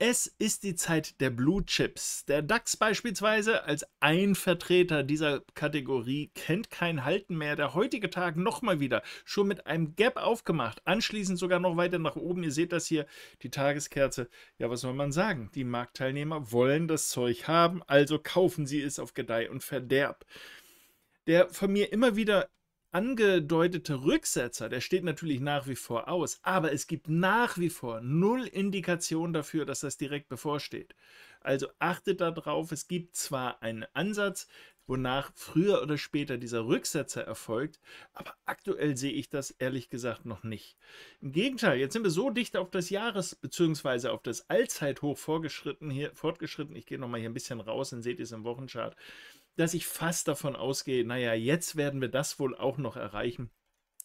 Es ist die Zeit der Blue Chips. Der DAX beispielsweise als ein Vertreter dieser Kategorie kennt kein Halten mehr. Der heutige Tag nochmal wieder schon mit einem Gap aufgemacht, anschließend sogar noch weiter nach oben. Ihr seht das hier, die Tageskerze. Ja, was soll man sagen? Die Marktteilnehmer wollen das Zeug haben, also kaufen sie es auf Gedeih und Verderb. Der von mir immer wieder angedeutete Rücksetzer, der steht natürlich nach wie vor aus, aber es gibt nach wie vor null Indikation dafür, dass das direkt bevorsteht. Also achtet darauf, es gibt zwar einen Ansatz, wonach früher oder später dieser Rücksetzer erfolgt, aber aktuell sehe ich das ehrlich gesagt noch nicht. Im Gegenteil, jetzt sind wir so dicht auf das Jahres- bzw. auf das Allzeithoch vorgeschritten hier, fortgeschritten. Ich gehe nochmal hier ein bisschen raus, dann seht ihr es im Wochenchart dass ich fast davon ausgehe, naja, jetzt werden wir das wohl auch noch erreichen.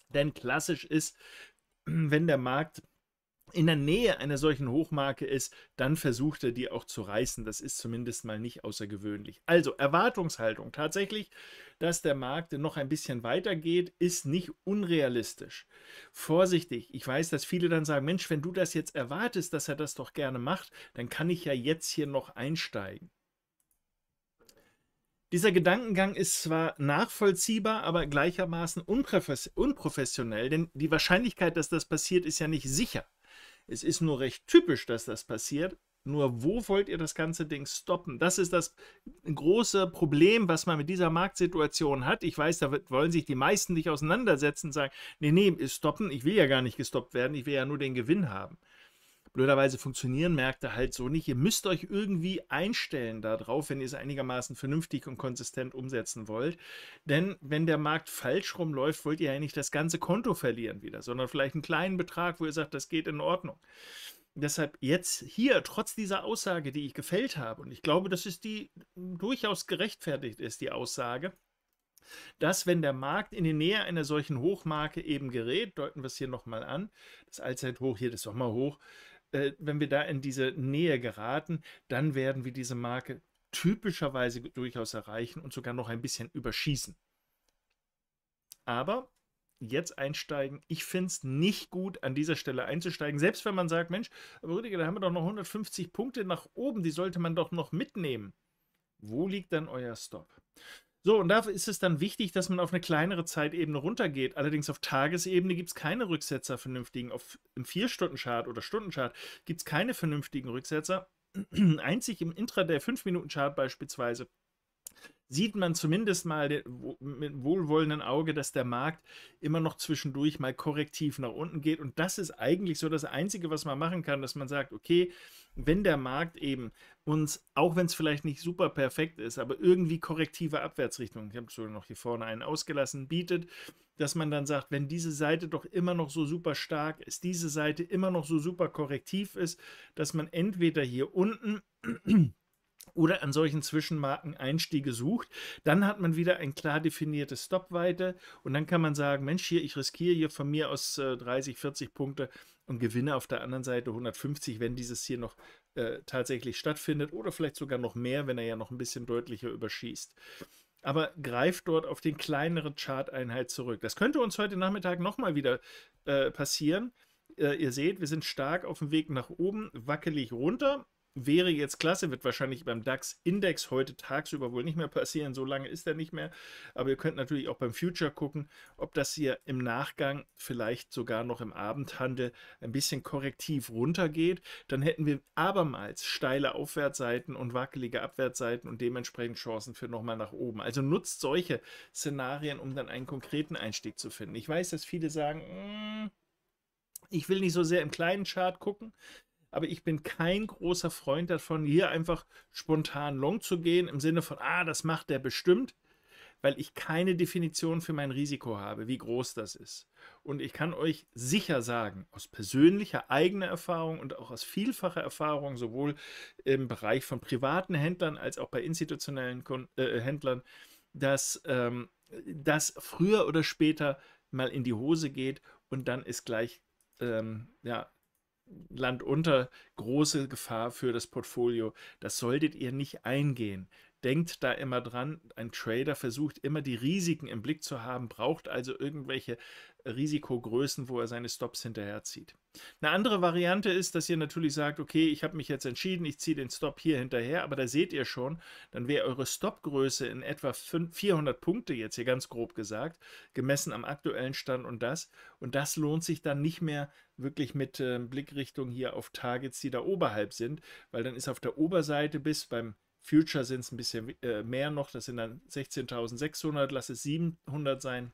Denn klassisch ist, wenn der Markt in der Nähe einer solchen Hochmarke ist, dann versucht er die auch zu reißen. Das ist zumindest mal nicht außergewöhnlich. Also Erwartungshaltung tatsächlich, dass der Markt noch ein bisschen weiter geht, ist nicht unrealistisch. Vorsichtig, ich weiß, dass viele dann sagen, Mensch, wenn du das jetzt erwartest, dass er das doch gerne macht, dann kann ich ja jetzt hier noch einsteigen. Dieser Gedankengang ist zwar nachvollziehbar, aber gleichermaßen unprofessionell, denn die Wahrscheinlichkeit, dass das passiert, ist ja nicht sicher. Es ist nur recht typisch, dass das passiert. Nur wo wollt ihr das ganze Ding stoppen? Das ist das große Problem, was man mit dieser Marktsituation hat. Ich weiß, da wollen sich die meisten nicht auseinandersetzen und sagen, nee, nee, stoppen, ich will ja gar nicht gestoppt werden, ich will ja nur den Gewinn haben. Blöderweise funktionieren Märkte halt so nicht. Ihr müsst euch irgendwie einstellen darauf, wenn ihr es einigermaßen vernünftig und konsistent umsetzen wollt. Denn wenn der Markt falsch rumläuft, wollt ihr ja nicht das ganze Konto verlieren wieder, sondern vielleicht einen kleinen Betrag, wo ihr sagt, das geht in Ordnung. Deshalb jetzt hier, trotz dieser Aussage, die ich gefällt habe, und ich glaube, dass es die durchaus gerechtfertigt ist, die Aussage, dass wenn der Markt in die Nähe einer solchen Hochmarke eben gerät, deuten wir es hier nochmal an, das Allzeithoch hier, das Sommerhoch, äh, wenn wir da in diese Nähe geraten, dann werden wir diese Marke typischerweise durchaus erreichen und sogar noch ein bisschen überschießen. Aber jetzt einsteigen. Ich finde es nicht gut, an dieser Stelle einzusteigen. Selbst wenn man sagt, Mensch, aber Rüdiger, da haben wir doch noch 150 Punkte nach oben, die sollte man doch noch mitnehmen. Wo liegt dann euer Stop? So, und dafür ist es dann wichtig, dass man auf eine kleinere Zeitebene runtergeht. Allerdings auf Tagesebene gibt es keine Rücksetzer vernünftigen. Auf im vier stunden chart oder Stunden-Chart gibt es keine vernünftigen Rücksetzer. Einzig im Intraday 5-Minuten-Chart beispielsweise sieht man zumindest mal mit wohlwollendem Auge, dass der Markt immer noch zwischendurch mal korrektiv nach unten geht. Und das ist eigentlich so das Einzige, was man machen kann, dass man sagt, okay, wenn der Markt eben uns, auch wenn es vielleicht nicht super perfekt ist, aber irgendwie korrektive Abwärtsrichtung, ich habe so noch hier vorne einen ausgelassen, bietet, dass man dann sagt, wenn diese Seite doch immer noch so super stark ist, diese Seite immer noch so super korrektiv ist, dass man entweder hier unten oder an solchen Zwischenmarken Einstiege sucht, dann hat man wieder ein klar definiertes Stopweite und dann kann man sagen, Mensch, hier, ich riskiere hier von mir aus äh, 30, 40 Punkte und gewinne auf der anderen Seite 150, wenn dieses hier noch äh, tatsächlich stattfindet oder vielleicht sogar noch mehr, wenn er ja noch ein bisschen deutlicher überschießt. Aber greift dort auf den kleineren Chart-Einheit zurück. Das könnte uns heute Nachmittag nochmal wieder äh, passieren äh, ihr seht, wir sind stark auf dem Weg nach oben, wackelig runter, wäre jetzt klasse, wird wahrscheinlich beim DAX-Index heute tagsüber wohl nicht mehr passieren, so lange ist er nicht mehr. Aber ihr könnt natürlich auch beim Future gucken, ob das hier im Nachgang vielleicht sogar noch im Abendhandel ein bisschen korrektiv runtergeht. Dann hätten wir abermals steile Aufwärtsseiten und wackelige Abwärtsseiten und dementsprechend Chancen für nochmal nach oben. Also nutzt solche Szenarien, um dann einen konkreten Einstieg zu finden. Ich weiß, dass viele sagen, hm, ich will nicht so sehr im kleinen Chart gucken aber ich bin kein großer Freund davon, hier einfach spontan long zu gehen, im Sinne von, ah, das macht der bestimmt, weil ich keine Definition für mein Risiko habe, wie groß das ist. Und ich kann euch sicher sagen, aus persönlicher eigener Erfahrung und auch aus vielfacher Erfahrung, sowohl im Bereich von privaten Händlern als auch bei institutionellen äh, Händlern, dass ähm, das früher oder später mal in die Hose geht und dann ist gleich ähm, ja, Land unter große Gefahr für das Portfolio. Das solltet ihr nicht eingehen. Denkt da immer dran, ein Trader versucht immer die Risiken im Blick zu haben, braucht also irgendwelche Risikogrößen, wo er seine Stops hinterherzieht. Eine andere Variante ist, dass ihr natürlich sagt, okay, ich habe mich jetzt entschieden, ich ziehe den Stop hier hinterher, aber da seht ihr schon, dann wäre eure Stopgröße in etwa 400 Punkte jetzt hier ganz grob gesagt, gemessen am aktuellen Stand und das. Und das lohnt sich dann nicht mehr wirklich mit äh, Blickrichtung hier auf Targets, die da oberhalb sind, weil dann ist auf der Oberseite bis beim Future sind es ein bisschen äh, mehr noch, das sind dann 16.600, lass es 700 sein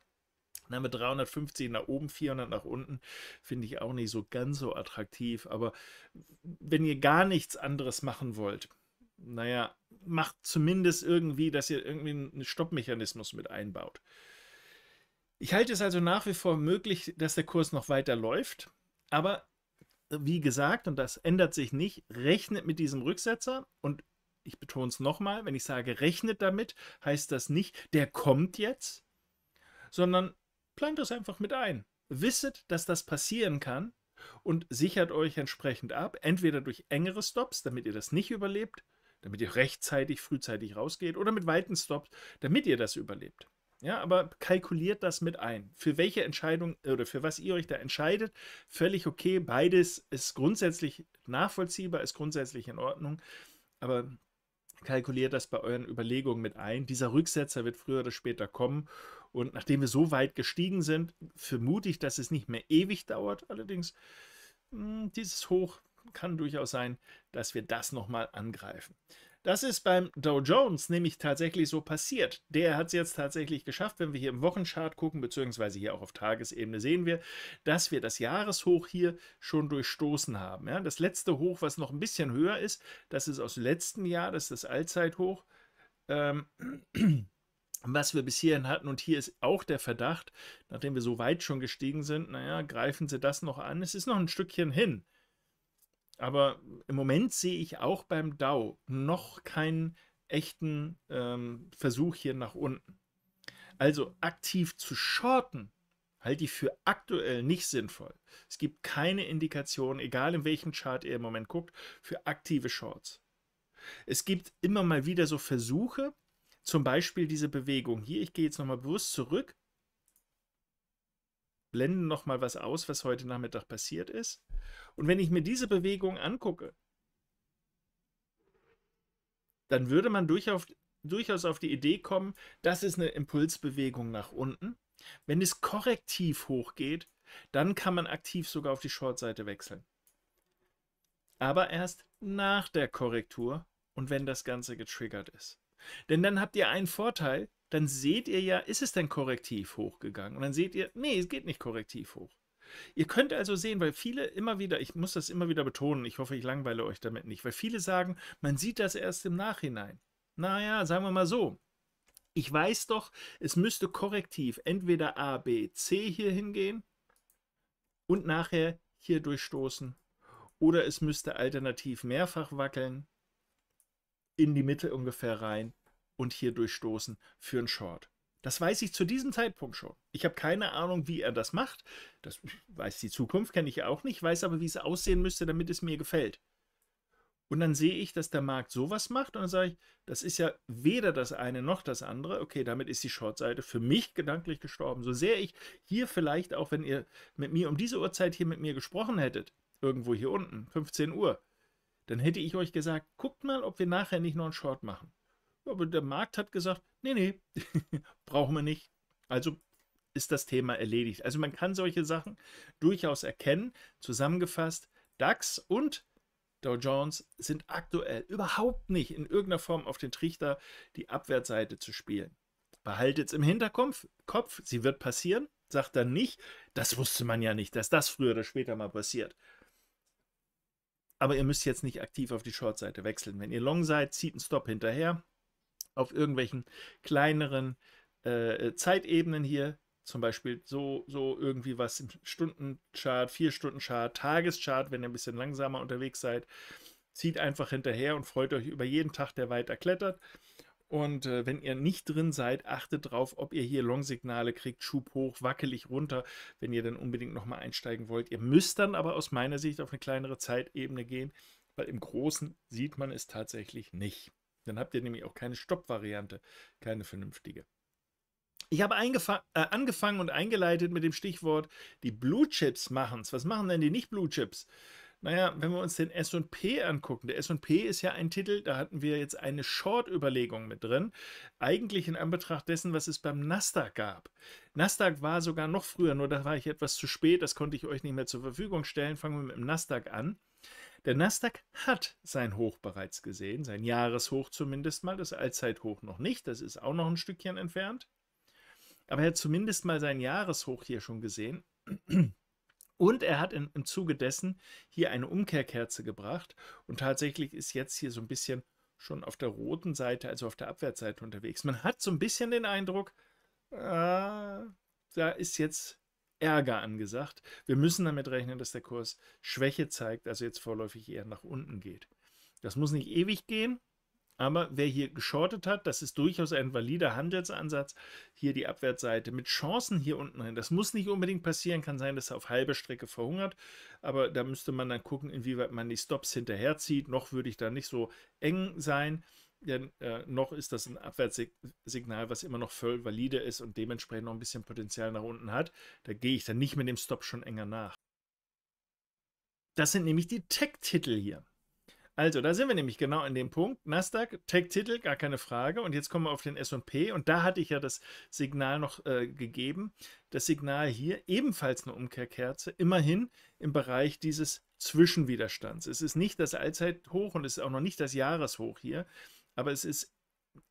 na, mit 350 nach oben, 400 nach unten, finde ich auch nicht so ganz so attraktiv. Aber wenn ihr gar nichts anderes machen wollt, naja, macht zumindest irgendwie, dass ihr irgendwie einen Stoppmechanismus mit einbaut. Ich halte es also nach wie vor möglich, dass der Kurs noch weiter läuft. Aber wie gesagt, und das ändert sich nicht, rechnet mit diesem Rücksetzer und ich betone es nochmal, wenn ich sage rechnet damit, heißt das nicht, der kommt jetzt, sondern plant das einfach mit ein. Wisset, dass das passieren kann und sichert euch entsprechend ab, entweder durch engere Stops, damit ihr das nicht überlebt, damit ihr rechtzeitig, frühzeitig rausgeht, oder mit weiten Stops, damit ihr das überlebt. Ja, aber kalkuliert das mit ein. Für welche Entscheidung oder für was ihr euch da entscheidet, völlig okay. Beides ist grundsätzlich nachvollziehbar, ist grundsätzlich in Ordnung. Aber kalkuliert das bei euren Überlegungen mit ein. Dieser Rücksetzer wird früher oder später kommen und nachdem wir so weit gestiegen sind, vermute ich, dass es nicht mehr ewig dauert. Allerdings, mh, hm, dieses Hoch kann durchaus sein, dass wir das nochmal angreifen. Das ist beim Dow Jones nämlich tatsächlich so passiert. Der hat es jetzt tatsächlich geschafft, wenn wir hier im Wochenchart gucken, beziehungsweise hier auch auf Tagesebene sehen wir, dass wir das Jahreshoch hier schon durchstoßen haben. Ja, das letzte Hoch, was noch ein bisschen höher ist, das ist aus letztem Jahr, das ist das Allzeithoch. Ähm, was wir bis hierhin hatten, und hier ist auch der Verdacht, nachdem wir so weit schon gestiegen sind, naja, greifen Sie das noch an. Es ist noch ein Stückchen hin. Aber im Moment sehe ich auch beim DAO noch keinen echten ähm, Versuch hier nach unten. Also aktiv zu shorten, halte ich für aktuell nicht sinnvoll. Es gibt keine Indikation, egal in welchem Chart ihr im Moment guckt, für aktive Shorts. Es gibt immer mal wieder so Versuche, zum Beispiel diese Bewegung hier. Ich gehe jetzt nochmal bewusst zurück, blende nochmal was aus, was heute Nachmittag passiert ist. Und wenn ich mir diese Bewegung angucke, dann würde man durchaus, durchaus auf die Idee kommen, das ist eine Impulsbewegung nach unten. Wenn es korrektiv hochgeht, dann kann man aktiv sogar auf die Shortseite wechseln. Aber erst nach der Korrektur und wenn das Ganze getriggert ist. Denn dann habt ihr einen Vorteil, dann seht ihr ja, ist es denn korrektiv hochgegangen? Und dann seht ihr, nee, es geht nicht korrektiv hoch. Ihr könnt also sehen, weil viele immer wieder, ich muss das immer wieder betonen, ich hoffe, ich langweile euch damit nicht, weil viele sagen, man sieht das erst im Nachhinein. Naja, sagen wir mal so. Ich weiß doch, es müsste korrektiv entweder A, B, C hier hingehen und nachher hier durchstoßen. Oder es müsste alternativ mehrfach wackeln in die Mitte ungefähr rein und hier durchstoßen für einen Short. Das weiß ich zu diesem Zeitpunkt schon. Ich habe keine Ahnung, wie er das macht. Das weiß die Zukunft, kenne ich auch nicht, weiß aber, wie es aussehen müsste, damit es mir gefällt. Und dann sehe ich, dass der Markt sowas macht und dann sage ich, das ist ja weder das eine noch das andere. Okay, damit ist die Shortseite für mich gedanklich gestorben. So sehr ich hier vielleicht auch, wenn ihr mit mir um diese Uhrzeit hier mit mir gesprochen hättet, irgendwo hier unten, 15 Uhr, dann hätte ich euch gesagt, guckt mal, ob wir nachher nicht noch einen Short machen. Aber der Markt hat gesagt, nee, nee, brauchen wir nicht. Also ist das Thema erledigt. Also man kann solche Sachen durchaus erkennen. Zusammengefasst, DAX und Dow Jones sind aktuell überhaupt nicht in irgendeiner Form auf den Trichter, die Abwärtsseite zu spielen. Behaltet es im Hinterkopf, Kopf, sie wird passieren. Sagt dann nicht, das wusste man ja nicht, dass das früher oder später mal passiert aber ihr müsst jetzt nicht aktiv auf die Short-Seite wechseln. Wenn ihr Long seid, zieht ein Stop hinterher auf irgendwelchen kleineren äh, äh, Zeitebenen hier, zum Beispiel so, so irgendwie was im Stundenchart, Vier-Stunden-Chart, Tageschart, wenn ihr ein bisschen langsamer unterwegs seid. Zieht einfach hinterher und freut euch über jeden Tag, der weiter klettert. Und äh, wenn ihr nicht drin seid, achtet drauf, ob ihr hier Long-Signale kriegt, Schub hoch, wackelig runter, wenn ihr dann unbedingt nochmal einsteigen wollt. Ihr müsst dann aber aus meiner Sicht auf eine kleinere Zeitebene gehen, weil im Großen sieht man es tatsächlich nicht. Dann habt ihr nämlich auch keine Stopp-Variante, keine vernünftige. Ich habe äh, angefangen und eingeleitet mit dem Stichwort, die Blue Chips machen es. Was machen denn die Nicht-Blue Chips? Naja, wenn wir uns den SP angucken, der SP ist ja ein Titel, da hatten wir jetzt eine Short-Überlegung mit drin, eigentlich in Anbetracht dessen, was es beim Nasdaq gab. Nasdaq war sogar noch früher, nur da war ich etwas zu spät, das konnte ich euch nicht mehr zur Verfügung stellen. Fangen wir mit dem Nasdaq an. Der Nasdaq hat sein Hoch bereits gesehen, sein Jahreshoch zumindest mal, das Allzeithoch noch nicht, das ist auch noch ein Stückchen entfernt. Aber er hat zumindest mal sein Jahreshoch hier schon gesehen. Und er hat in, im Zuge dessen hier eine Umkehrkerze gebracht. Und tatsächlich ist jetzt hier so ein bisschen schon auf der roten Seite, also auf der Abwärtsseite unterwegs. Man hat so ein bisschen den Eindruck, äh, da ist jetzt Ärger angesagt. Wir müssen damit rechnen, dass der Kurs Schwäche zeigt, also jetzt vorläufig eher nach unten geht. Das muss nicht ewig gehen, aber wer hier geschortet hat, das ist durchaus ein valider Handelsansatz. Hier die Abwärtsseite mit Chancen hier unten rein. Das muss nicht unbedingt passieren. Kann sein, dass er auf halber Strecke verhungert. Aber da müsste man dann gucken, inwieweit man die Stops hinterherzieht. Noch würde ich da nicht so eng sein. Denn äh, noch ist das ein Abwärtssignal, was immer noch voll valide ist und dementsprechend noch ein bisschen Potenzial nach unten hat. Da gehe ich dann nicht mit dem Stop schon enger nach. Das sind nämlich die Tech-Titel hier. Also, da sind wir nämlich genau an dem Punkt. Nasdaq, Tech-Titel, gar keine Frage. Und jetzt kommen wir auf den SP. Und da hatte ich ja das Signal noch äh, gegeben. Das Signal hier ebenfalls eine Umkehrkerze, immerhin im Bereich dieses Zwischenwiderstands. Es ist nicht das Allzeithoch und es ist auch noch nicht das Jahreshoch hier, aber es ist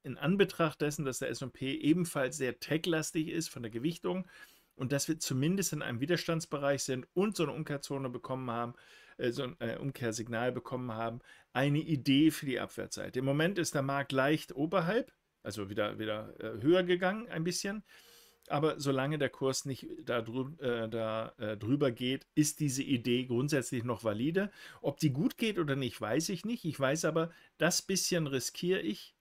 in Anbetracht dessen, dass der SP ebenfalls sehr tech-lastig ist von der Gewichtung und dass wir zumindest in einem Widerstandsbereich sind und so eine Umkehrzone bekommen haben, äh, so ein äh, Umkehrsignal bekommen haben, eine Idee für die Abwärtsseite. Im Moment ist der Markt leicht oberhalb, also wieder, wieder äh, höher gegangen ein bisschen. Aber solange der Kurs nicht da, drü äh, da äh, drüber geht, ist diese Idee grundsätzlich noch valide. Ob die gut geht oder nicht, weiß ich nicht. Ich weiß aber, das bisschen riskiere ich.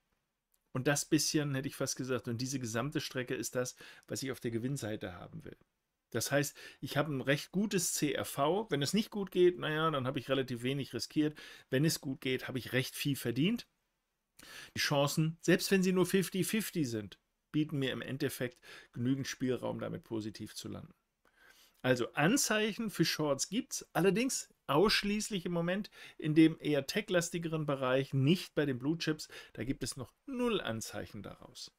Und das bisschen, hätte ich fast gesagt, und diese gesamte Strecke ist das, was ich auf der Gewinnseite haben will. Das heißt, ich habe ein recht gutes CRV. Wenn es nicht gut geht, naja, dann habe ich relativ wenig riskiert. Wenn es gut geht, habe ich recht viel verdient. Die Chancen, selbst wenn sie nur 50-50 sind, bieten mir im Endeffekt genügend Spielraum, damit positiv zu landen. Also Anzeichen für Shorts gibt es, allerdings ausschließlich im Moment in dem eher techlastigeren Bereich, nicht bei den Blue Chips. Da gibt es noch null Anzeichen daraus.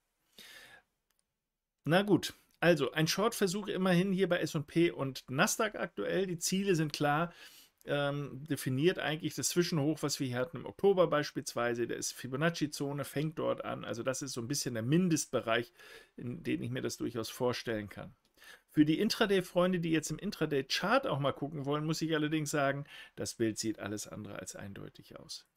Na gut, also ein Short-Versuch immerhin hier bei SP und Nasdaq aktuell. Die Ziele sind klar. Ähm, definiert eigentlich das Zwischenhoch, was wir hier hatten im Oktober beispielsweise. der ist Fibonacci-Zone, fängt dort an. Also das ist so ein bisschen der Mindestbereich, in dem ich mir das durchaus vorstellen kann. Für die Intraday-Freunde, die jetzt im Intraday-Chart auch mal gucken wollen, muss ich allerdings sagen, das Bild sieht alles andere als eindeutig aus.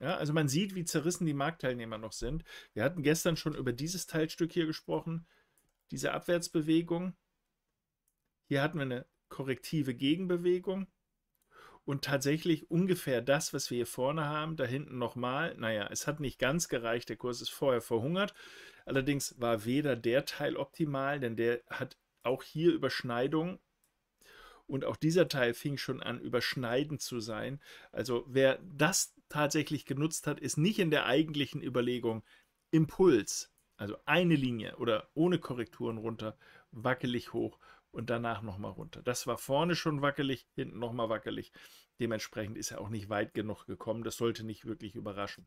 Ja, also man sieht, wie zerrissen die Marktteilnehmer noch sind. Wir hatten gestern schon über dieses Teilstück hier gesprochen diese Abwärtsbewegung. Hier hatten wir eine korrektive Gegenbewegung. Und tatsächlich ungefähr das, was wir hier vorne haben, da hinten nochmal. Naja, es hat nicht ganz gereicht, der Kurs ist vorher verhungert. Allerdings war weder der Teil optimal, denn der hat auch hier Überschneidungen. Und auch dieser Teil fing schon an, überschneidend zu sein. Also wer das tatsächlich genutzt hat, ist nicht in der eigentlichen Überlegung Impuls, also eine Linie oder ohne Korrekturen runter, wackelig hoch und danach nochmal runter. Das war vorne schon wackelig, hinten nochmal wackelig. Dementsprechend ist er auch nicht weit genug gekommen. Das sollte nicht wirklich überraschen.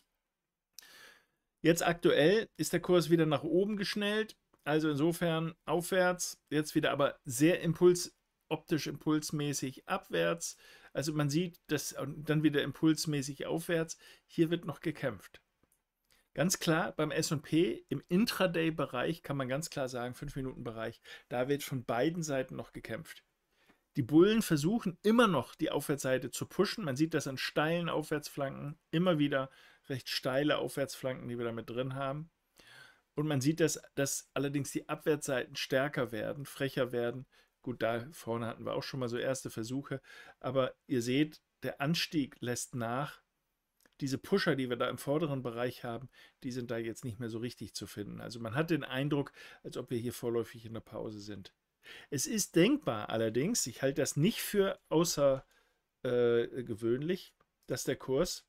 Jetzt aktuell ist der Kurs wieder nach oben geschnellt. Also insofern aufwärts, jetzt wieder aber sehr impuls, optisch impulsmäßig abwärts. Also man sieht, dass dann wieder impulsmäßig aufwärts. Hier wird noch gekämpft. Ganz klar, beim SP im Intraday-Bereich kann man ganz klar sagen, 5-Minuten-Bereich, da wird von beiden Seiten noch gekämpft. Die Bullen versuchen immer noch die Aufwärtsseite zu pushen. Man sieht das an steilen Aufwärtsflanken, immer wieder recht steile Aufwärtsflanken, die wir da mit drin haben. Und man sieht, dass, dass allerdings die Abwärtsseiten stärker werden, frecher werden. Gut, da vorne hatten wir auch schon mal so erste Versuche. Aber ihr seht, der Anstieg lässt nach diese Pusher, die wir da im vorderen Bereich haben, die sind da jetzt nicht mehr so richtig zu finden. Also man hat den Eindruck, als ob wir hier vorläufig in der Pause sind. Es ist denkbar allerdings, ich halte das nicht für außergewöhnlich, äh, dass der Kurs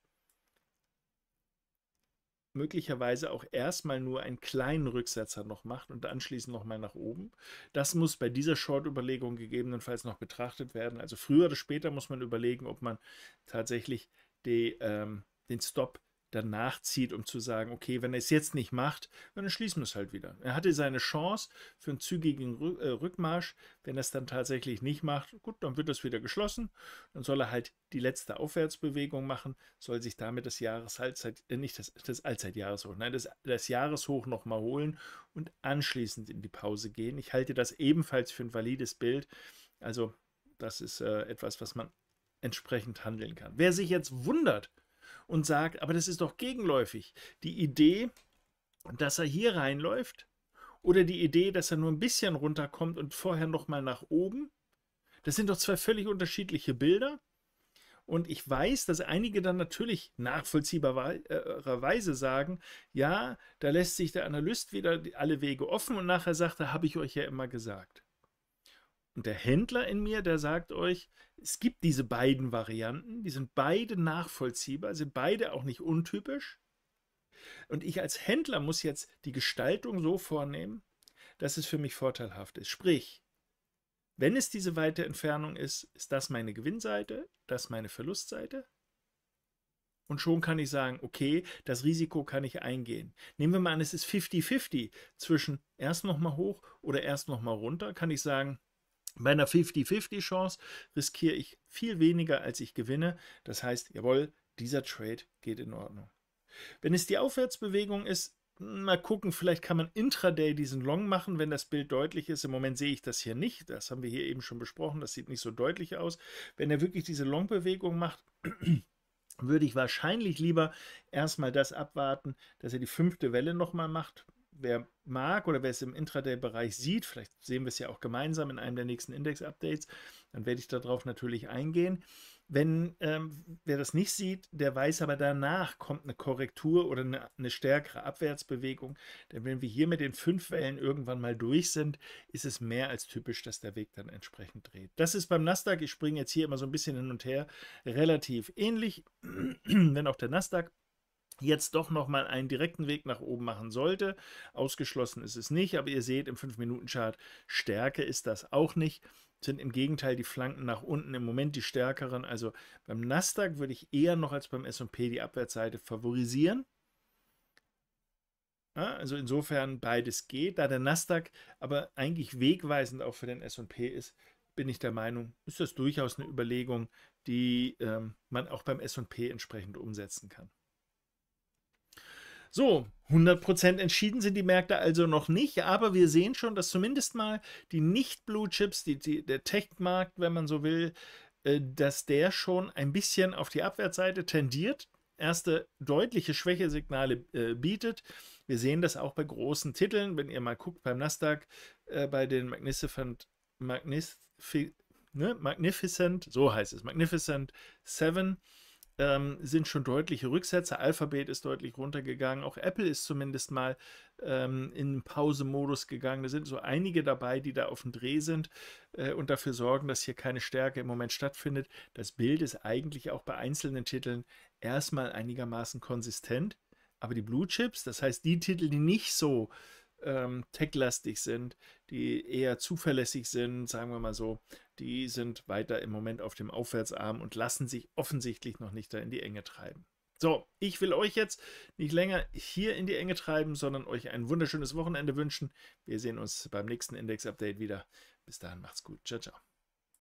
möglicherweise auch erstmal nur einen kleinen Rücksetzer noch macht und anschließend nochmal nach oben. Das muss bei dieser Short-Überlegung gegebenenfalls noch betrachtet werden. Also früher oder später muss man überlegen, ob man tatsächlich die ähm, den Stop danach zieht, um zu sagen, okay, wenn er es jetzt nicht macht, dann schließen wir es halt wieder. Er hatte seine Chance für einen zügigen äh, Rückmarsch. Wenn er es dann tatsächlich nicht macht, gut, dann wird das wieder geschlossen. Dann soll er halt die letzte Aufwärtsbewegung machen, soll sich damit das Jahreshalbzeit, äh, nicht das, das Allzeitjahreshoch, nein, das, das Jahreshoch nochmal holen und anschließend in die Pause gehen. Ich halte das ebenfalls für ein valides Bild. Also das ist äh, etwas, was man entsprechend handeln kann. Wer sich jetzt wundert, und sagt, aber das ist doch gegenläufig. Die Idee, dass er hier reinläuft oder die Idee, dass er nur ein bisschen runterkommt und vorher nochmal nach oben, das sind doch zwei völlig unterschiedliche Bilder. Und ich weiß, dass einige dann natürlich nachvollziehbarerweise sagen, ja, da lässt sich der Analyst wieder alle Wege offen und nachher sagt er, habe ich euch ja immer gesagt. Und der Händler in mir, der sagt euch, es gibt diese beiden Varianten, die sind beide nachvollziehbar, sind beide auch nicht untypisch. Und ich als Händler muss jetzt die Gestaltung so vornehmen, dass es für mich vorteilhaft ist. Sprich, wenn es diese weite Entfernung ist, ist das meine Gewinnseite, das meine Verlustseite. Und schon kann ich sagen, okay, das Risiko kann ich eingehen. Nehmen wir mal an, es ist 50-50 zwischen erst nochmal hoch oder erst nochmal runter, kann ich sagen, bei einer 50-50-Chance riskiere ich viel weniger, als ich gewinne. Das heißt, jawohl, dieser Trade geht in Ordnung. Wenn es die Aufwärtsbewegung ist, mal gucken, vielleicht kann man intraday diesen Long machen, wenn das Bild deutlich ist. Im Moment sehe ich das hier nicht. Das haben wir hier eben schon besprochen. Das sieht nicht so deutlich aus. Wenn er wirklich diese Long-Bewegung macht, würde ich wahrscheinlich lieber erstmal das abwarten, dass er die fünfte Welle nochmal macht wer mag oder wer es im Intraday-Bereich sieht, vielleicht sehen wir es ja auch gemeinsam in einem der nächsten Index-Updates, dann werde ich darauf natürlich eingehen. Wenn ähm, wer das nicht sieht, der weiß aber danach kommt eine Korrektur oder eine, eine, stärkere Abwärtsbewegung. Denn wenn wir hier mit den fünf Wellen irgendwann mal durch sind, ist es mehr als typisch, dass der Weg dann entsprechend dreht. Das ist beim Nasdaq, ich springe jetzt hier immer so ein bisschen hin und her, relativ ähnlich, wenn auch der Nasdaq jetzt doch nochmal einen direkten Weg nach oben machen sollte. Ausgeschlossen ist es nicht, aber ihr seht im 5-Minuten-Chart, Stärke ist das auch nicht. Sind im Gegenteil die Flanken nach unten im Moment die stärkeren. Also beim Nasdaq würde ich eher noch als beim SP die Abwärtsseite favorisieren. Ja, also insofern beides geht. Da der Nasdaq aber eigentlich wegweisend auch für den SP ist, bin ich der Meinung, ist das durchaus eine Überlegung, die ähm, man auch beim SP entsprechend umsetzen kann. So, 100% entschieden sind die Märkte also noch nicht, aber wir sehen schon, dass zumindest mal die Nicht-Blue-Chips, der Tech-Markt, wenn man so will, äh, dass der schon ein bisschen auf die Abwärtsseite tendiert, erste deutliche Schwächesignale äh, bietet. Wir sehen das auch bei großen Titeln, wenn ihr mal guckt beim Nasdaq, äh, bei den Magnificent, Magnif ne? Magnificent, so heißt es, Magnificent 7 ähm, sind schon deutliche Rücksätze. Alphabet ist deutlich runtergegangen. Auch Apple ist zumindest mal ähm, in Pause-Modus gegangen. Da sind so einige dabei, die da auf dem Dreh sind äh, und dafür sorgen, dass hier keine Stärke im Moment stattfindet. Das Bild ist eigentlich auch bei einzelnen Titeln erstmal einigermaßen konsistent. Aber die Blue Chips, das heißt die Titel, die nicht so äh, ähm, tech-lastig sind, die eher zuverlässig sind, sagen wir mal so, die sind weiter im Moment auf dem Aufwärtsarm und lassen sich offensichtlich noch nicht da in die Enge treiben. So, ich will euch jetzt nicht länger hier in die Enge treiben, sondern euch ein wunderschönes Wochenende wünschen. Wir sehen uns beim nächsten Index-Update wieder. Bis dahin macht's gut. Ciao, ciao.